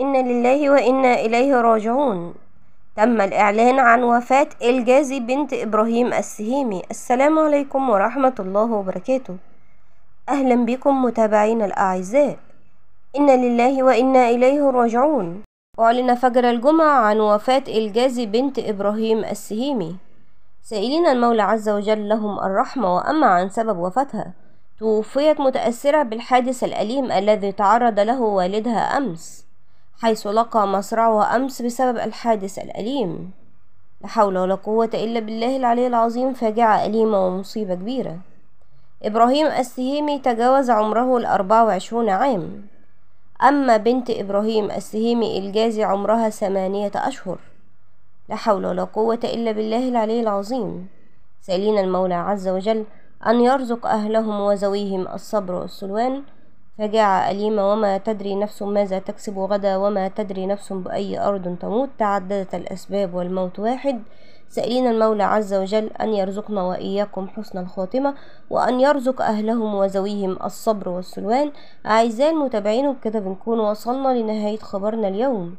إنا لله وإنا إليه راجعون تم الإعلان عن وفاة الجازي بنت إبراهيم السهيمي السلام عليكم ورحمة الله وبركاته أهلا بكم متابعين الأعزاء إنا لله وإنا إليه راجعون أعلن فجر الجمعة عن وفاة الجازي بنت إبراهيم السهيمي سائلين المولى عز وجل لهم الرحمة وأما عن سبب وفاتها توفيت متأثرة بالحادث الأليم الذي تعرض له والدها أمس حيث لقى مصرعه أمس بسبب الحادث الأليم لا حول ولا قوة إلا بالله العلي العظيم فاجعة أليمة ومصيبة كبيرة إبراهيم السهيمي تجاوز عمره الأربعة وعشرون عام أما بنت إبراهيم السهيمي الجازي عمرها ثمانية أشهر لا حول ولا قوة إلا بالله العلي العظيم سألين المولى عز وجل أن يرزق أهلهم وزويهم الصبر والسلوان فجاعة أليمة وما تدري نفس ماذا تكسب غدا وما تدري نفس بأي أرض تموت تعددت الأسباب والموت واحد سألين المولى عز وجل أن يرزقنا وإياكم حسن الخاتمة وأن يرزق أهلهم وزويهم الصبر والسلوان أعزائي المتابعين وبكده بنكون وصلنا لنهاية خبرنا اليوم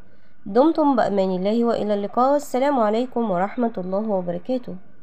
دمتم بأمان الله وإلى اللقاء والسلام عليكم ورحمة الله وبركاته